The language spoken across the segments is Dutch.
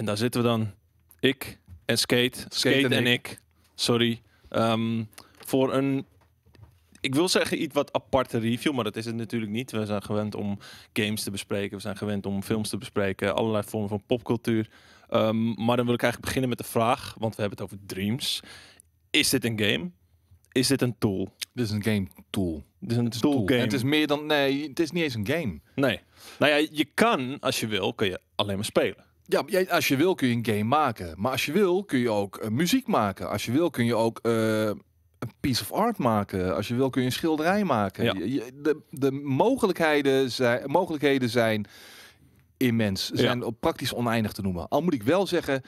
En daar zitten we dan. Ik en Skate. Skate, en, ik. Sorry. Ehm, voor een ik wil zeggen iets wat aparte review, maar dat is het natuurlijk niet. We zijn gewend om games te bespreken, we zijn gewend om films te bespreken, allerlei vormen van popcultuur. Ehm, maar dan wil ik eigenlijk beginnen met de vraag, want we hebben het over dreams. Is dit een game? Is dit een tool? Dit is een game tool. Dit is een tool, game. het is meer dan nee, het is niet eens een game. Nee. Nou ja, je kan als je wil, kun je alleen maar spelen. Ja, als je wil kun je een game maken. Maar als je wil kun je ook eh, muziek maken. Als je wil kun je ook eh, een piece of art maken. Als je wil kun je een schilderij maken. de, de mogelijkheden, zijn, mogelijkheden zijn immens. Ze zijn op praktisch oneindig te noemen. Al moet ik wel zeggen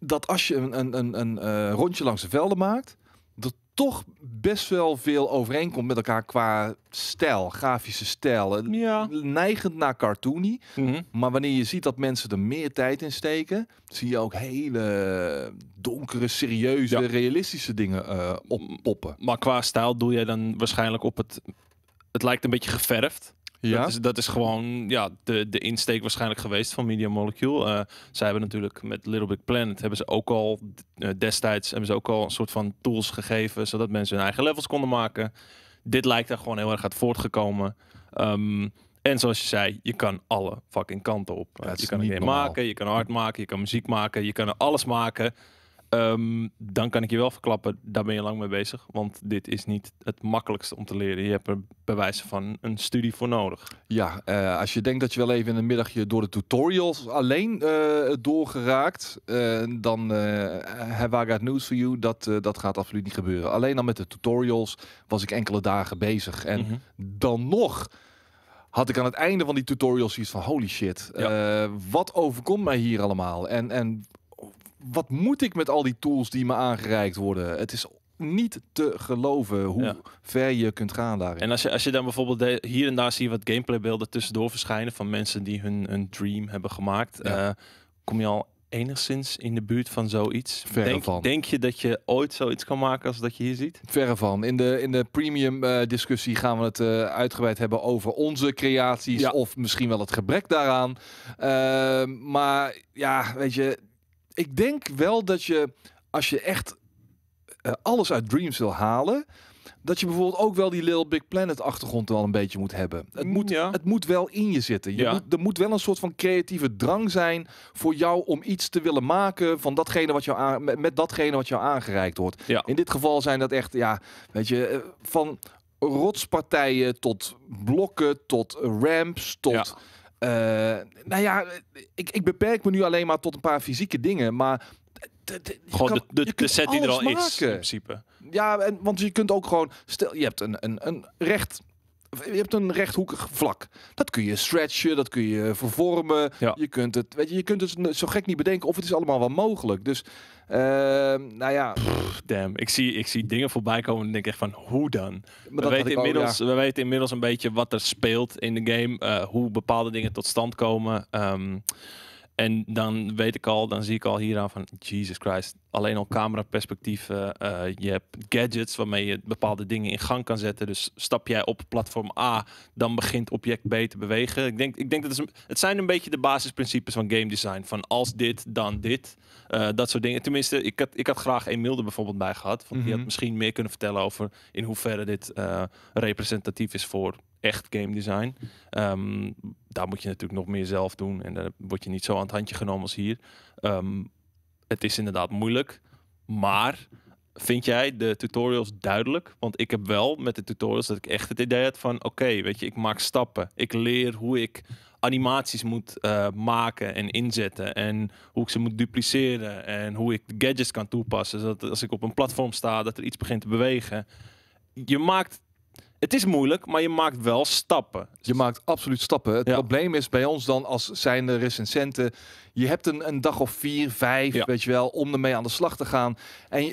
dat als je een, een, een, een eh, rondje langs de velden maakt toch best wel veel overeenkomt met elkaar qua stijl, grafische stijl. Ja. Neigend naar cartoony. Mhm. Maar wanneer je ziet dat mensen er meer tijd in steken, zie je ook hele donkere, serieuze, realistische dingen uh, eh, oppoppen. Maar qua stijl doe jij dan waarschijnlijk op het. Het lijkt een beetje geverfd. Ja? Dat, is, dat is gewoon ja, de, de insteek waarschijnlijk geweest van Media Molecule. Uh, zij hebben natuurlijk met Little Big Planet hebben ze ook al eh, destijds hebben ze ook al een soort van tools gegeven, zodat mensen hun eigen levels konden maken. Dit lijkt er gewoon heel erg uit voortgekomen. Ehm, en zoals je zei, je kan alle fucking kanten op. je kan een game maken, je kan art maken, je kan muziek maken, je kan alles maken. Ehm, dan kan ik je wel verklappen, daar ben je lang mee bezig. Want dit is niet het makkelijkste om te leren. Je hebt er bij wijze van een studie voor nodig. Ja, eh, als je denkt dat je wel even in een middagje door de tutorials alleen uh, doorgeraakt, uh, dan heb ik het nieuws voor you. Dat, dat gaat absoluut niet gebeuren. Alleen al met de tutorials was ik enkele dagen bezig. En mhm. dan nog had ik aan het einde van die tutorials iets van holy shit, wat overkomt mij hier allemaal? En, en wat moet ik met al die tools die me aangereikt worden? Het is niet te geloven hoe ver je kunt gaan daarin. En als je, als je dan bijvoorbeeld hier en daar zie je wat gameplaybeelden tussendoor verschijnen van mensen die hun, hun dream hebben gemaakt, eh, kom je al enigszins in de buurt van zoiets? Verre denk, van. Denk je dat je ooit zoiets kan maken als dat je hier ziet? Verre van. In de, in de premium eh, discussie gaan we het eh, uitgebreid hebben over onze creaties of misschien wel het gebrek daaraan. maar ja, weet je, ik denk wel dat je, als je echt eh, alles uit Dreams wil halen, dat je bijvoorbeeld ook wel die Little Big Planet achtergrond wel een beetje moet hebben. Het mm, moet, ja. het moet wel in je zitten. Je ja. moet, er moet wel een soort van creatieve drang zijn voor jou om iets te willen maken van datgene wat jou aan, met, met datgene wat jou aangereikt wordt. Ja. In dit geval zijn dat echt, ja, weet je, eh, van rotspartijen tot blokken, tot ramps, tot eh, nou ja, ik, ik beperk me nu alleen maar tot een paar fysieke dingen. Maar gewoon kan, de, set die er al maken. is, in principe. Ja, en, want je kunt ook gewoon... Stel, je hebt een, een, een recht je hebt een rechthoekig vlak. Dat kun je stretchen, dat kun je vervormen. Je, kunt het, weet je, je kunt het zo gek niet bedenken of het is allemaal wel mogelijk. Dus, ehm, nou ja. damn, ik zie, ik zie dingen voorbij komen en denk echt van, hoe dan? We weten, inmiddels, we weten inmiddels een beetje wat er speelt in de game. Eh, hoe bepaalde dingen tot stand komen. Um, en dan weet ik al, dan zie ik al hieraan van Jesus Christ. Alleen al cameraperspectieven. Eh, eh, je hebt gadgets waarmee je bepaalde dingen in gang kan zetten. Dus stap jij op platform A, dan begint object B te bewegen. Ik denk, ik denk dat het, het zijn een beetje de basisprincipes van game design. Van als dit, dan dit. Eh, dat soort dingen. Tenminste, ik had, ik had graag Emil er bijvoorbeeld bij gehad. Want die had mhm. misschien meer kunnen vertellen over in hoeverre dit representatief is voor echt game design. Ehm, daar moet je natuurlijk nog meer zelf doen. En daar word je niet zo aan het handje genomen als hier. Ehm, het is inderdaad moeilijk. Maar vind jij de tutorials duidelijk? Want ik heb wel met de tutorials dat ik echt het idee had van... oké, weet je, ik maak stappen. Ik leer hoe ik animaties moet eh, maken en inzetten. En hoe ik ze moet dupliceren. En hoe ik de gadgets kan toepassen. Zodat als ik op een platform sta, dat er iets begint te bewegen. Je maakt het is moeilijk, maar je maakt wel stappen. Je maakt absoluut stappen. Het probleem is bij ons dan als zijnde recensenten... je hebt een, een dag of vier, vijf, weet je wel, om ermee aan de slag te gaan. En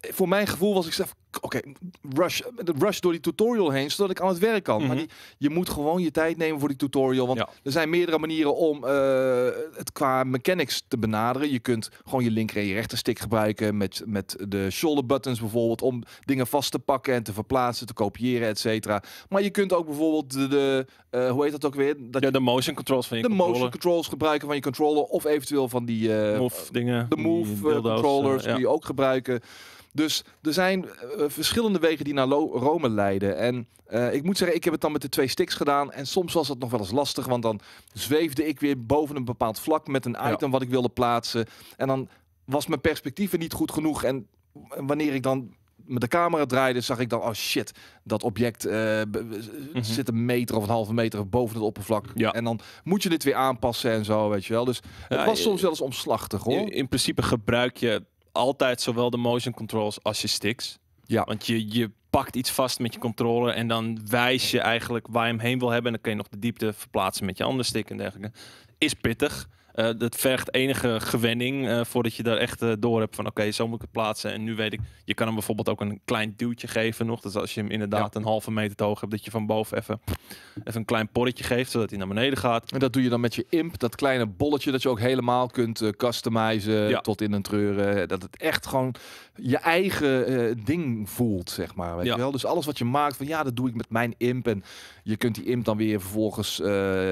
voor mijn gevoel was ik zelf... Oké, met rush, rush door die tutorial heen, zodat ik aan het werk kan. Maar mhm. je moet gewoon je tijd nemen voor die tutorial. Want er zijn meerdere manieren om eh, het qua mechanics te benaderen. Je kunt gewoon je linker en je rechterstick gebruiken... met, met de shoulder buttons bijvoorbeeld, om dingen vast te pakken en te verplaatsen, te kopiëren, etc. Maar je kunt ook bijvoorbeeld de, eh, hoe heet dat ook weer? Dat ja, de motion controls van je de motion controls gebruiken van je controller of eventueel van die eh, move dingen, de move eh, controllers ja. die je ook gebruiken. Dus er zijn verschillende wegen die naar Rome leiden. En ik moet zeggen, ik heb het dan met de twee sticks gedaan. En soms was dat nog wel eens lastig, want dan zweefde ik weer boven een bepaald vlak met een item wat ik wilde plaatsen. En dan was mijn perspectief er niet goed genoeg. En wanneer ik dan met de camera draaide, zag ik dan, oh shit, dat object eh, mhm. zit een meter of een halve meter boven het oppervlak. Ja. En dan moet je dit weer aanpassen en zo, weet je wel. Dus het was soms wel eens omslachtig hoor. In, principe gebruik je altijd zowel de motion controls als je sticks. Ja. Want je, je pakt iets vast met je controller en dan wijs je eigenlijk waar je hem heen wil hebben. En dan kun je nog de diepte verplaatsen met je andere stick en dergelijke. Is pittig. Uh, eh, dat vergt enige gewenning eh, voordat je daar echt eh, door hebt van oké, zo moet ik het plaatsen. En nu weet ik, je kan hem bijvoorbeeld ook een klein duwtje geven nog. Dus als je hem inderdaad een halve meter te hoog hebt, dat je van boven even, even een klein porretje geeft, zodat hij naar beneden gaat. En dat doe je dan met je imp, dat kleine bolletje dat je ook helemaal kunt customizen tot in een treuren. Dat het echt gewoon je eigen ding voelt, zeg maar. Weet je wel? Dus alles wat je maakt van ja, dat doe ik met mijn imp. En je kunt die imp dan weer vervolgens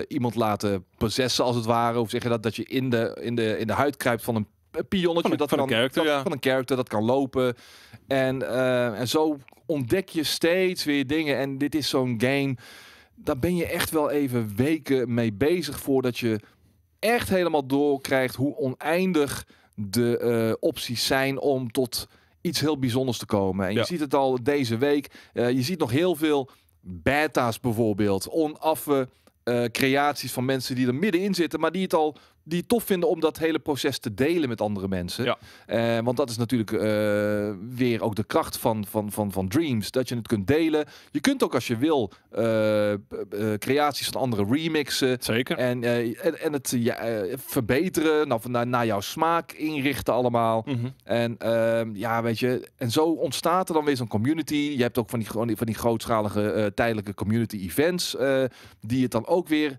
iemand laten possessen als het ware. Of zeg je dat dat je in de, in de, in de huid kruipt van een pionnetje. Van een, dat van, een character, dat, ja. van een character dat kan lopen. En, eh, en zo ontdek je steeds weer dingen. En dit is zo'n game. Daar ben je echt wel even weken mee bezig voordat je echt helemaal door krijgt hoe oneindig de eh, opties zijn om tot iets heel bijzonders te komen. En je ziet het al deze week. Eh, je ziet nog heel veel beta's bijvoorbeeld. Onaffe creaties van mensen die er middenin zitten, maar die het al die het tof vinden om dat hele proces te delen met andere mensen. Eh, want dat is natuurlijk eh, weer ook de kracht van, van, van, van Dreams. Dat je het kunt delen. Je kunt ook als je wil eh, creaties van anderen remixen. Zeker. En, en, en, het ja, verbeteren. Nou, naar, naar jouw smaak inrichten allemaal. Mhm. En ehm, ja, weet je. En zo ontstaat er dan weer zo'n community. Je hebt ook van die, van die grootschalige tijdelijke community events. die het dan ook weer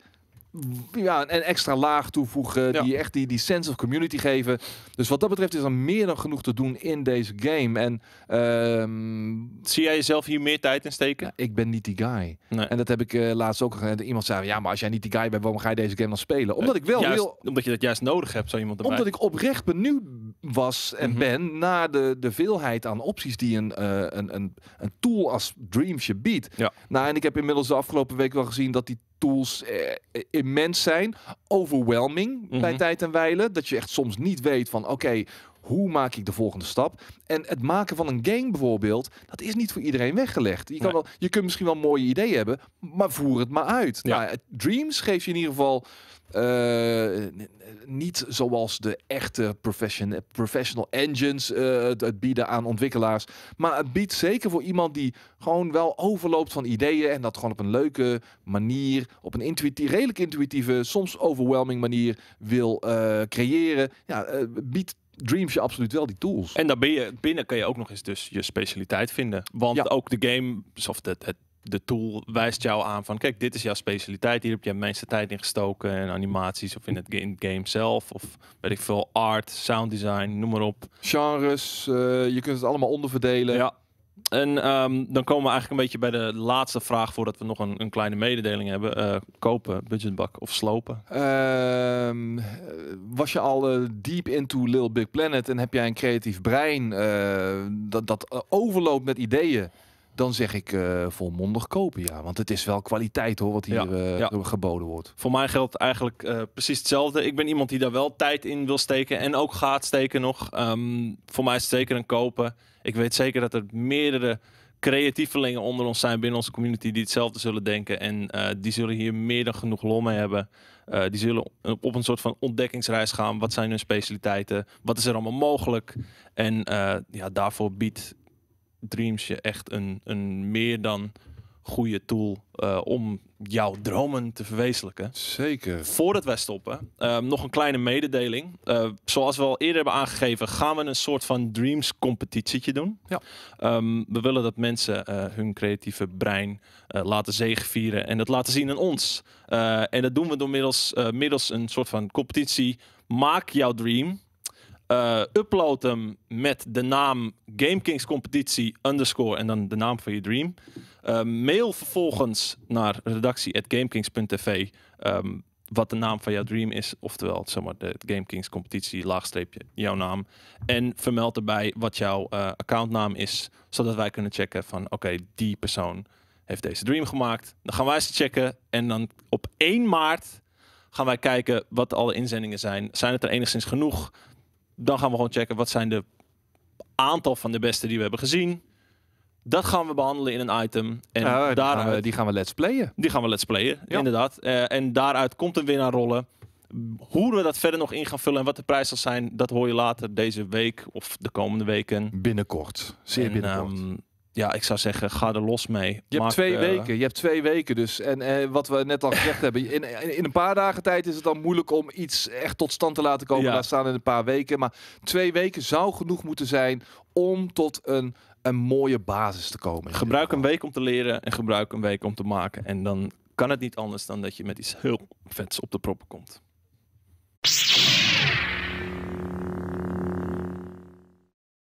ja, een, extra laag toevoegen. Die echt die, die sense of community geven. Dus wat dat betreft is er meer dan genoeg te doen in deze game. En, ehm, Zie jij jezelf hier meer tijd in steken? ik ben niet die guy. En dat heb ik eh, laatst ook Iemand zei, ja, maar als jij niet die guy bent, waarom ga je deze game dan spelen? Omdat eh, ik wel wil Omdat je dat juist nodig hebt, zo iemand erbij. Omdat ik oprecht benieuwd was en mhm. ben naar de, de veelheid aan opties die een, eh, een, een, een tool als Dreams je biedt. Ja. Nou, en ik heb inmiddels de afgelopen week wel gezien dat die tools eh, eh, immens zijn. Overwhelming bij mhm. tijd en wijle. Dat je echt soms niet weet van oké, hoe maak ik de volgende stap? En het maken van een game bijvoorbeeld, dat is niet voor iedereen weggelegd. Je, kan wel, je kunt misschien wel mooie ideeën hebben, maar voer het maar uit. Nou, Dreams geeft je in ieder geval eh, niet zoals de echte profession, professional engines eh, het, bieden aan ontwikkelaars. Maar het biedt zeker voor iemand die gewoon wel overloopt van ideeën. En dat gewoon op een leuke manier, op een intuïtie, redelijk intuïtieve, soms overwhelming manier wil eh, creëren. Ja, biedt Dreams je absoluut wel die tools. En daar ben je, binnen kan je ook nog eens dus je specialiteit vinden. Want ook de game, of de, de, tool wijst jou aan van... kijk, dit is jouw specialiteit. Hier heb je de meeste tijd in gestoken. En animaties of in het, in game zelf. Of weet ik veel, art, sound design, noem maar op. Genres, eh, je kunt het allemaal onderverdelen. Ja. En ehm, dan komen we eigenlijk een beetje bij de laatste vraag voordat we nog een, een kleine mededeling hebben. Eh, kopen, budgetbak of slopen? Ehm, was je al eh, deep into Little Big Planet en heb jij een creatief brein eh, dat, dat overloopt met ideeën? dan zeg ik eh, volmondig kopen, ja. Want het is wel kwaliteit hoor, wat hier eh, geboden wordt. Voor mij geldt eigenlijk eh, precies hetzelfde. Ik ben iemand die daar wel tijd in wil steken en ook gaat steken nog. Ehm, voor mij is het zeker een kopen. Ik weet zeker dat er meerdere creatievelingen onder ons zijn binnen onze community die hetzelfde zullen denken. En die zullen hier meer dan genoeg lol mee hebben. die zullen op een soort van ontdekkingsreis gaan. Wat zijn hun specialiteiten? Wat is er allemaal mogelijk? En ja, daarvoor biedt Dreams je echt een, een meer dan goede tool eh, om jouw dromen te verwezenlijken. Zeker. Voordat wij stoppen, ehm, nog een kleine mededeling. Eh, zoals we al eerder hebben aangegeven, gaan we een soort van dreams competitietje doen. Ja. Ehm, we willen dat mensen eh, hun creatieve brein laten zegevieren en dat laten zien aan ons. en dat doen we door middels, middels een soort van competitie. Maak jouw dream eh, upload hem met de naam GameKings competitie underscore en dan de naam van je dream. Eh, mail vervolgens naar redactie@gamekings.tv um, ehm, wat de naam van jouw dream is, oftewel zeg maar, de GameKings competitie laagstreepje jouw naam en vermeld erbij wat jouw eh, accountnaam is, zodat wij kunnen checken van oké die persoon heeft deze dream gemaakt. Dan gaan wij ze checken en dan op 1 maart gaan wij kijken wat alle inzendingen zijn. Zijn het er enigszins genoeg? Dan gaan we gewoon checken wat zijn de aantal van de beste die we hebben gezien. Dat gaan we behandelen in een item. En uh, die, gaan we, let's playen. Die gaan we let's playen, inderdaad. Eh, en daaruit komt een winnaar rollen. Hoe we dat verder nog in gaan vullen en wat de prijs zal zijn, dat hoor je later deze week of de komende weken. Binnenkort, zeer binnenkort. Ehm, ja, ik zou zeggen, ga er los mee. Je hebt twee eh, weken. Je hebt twee weken dus. En eh, wat we net al gezegd hebben, in, in, een paar dagen tijd is het dan moeilijk om iets echt tot stand te laten komen. Daar staan in een paar weken. Maar twee weken zou genoeg moeten zijn om tot een, een mooie basis te komen. Gebruik een week om te leren en gebruik een week om te maken. En dan kan het niet anders dan dat je met iets heel vets op de proppen komt.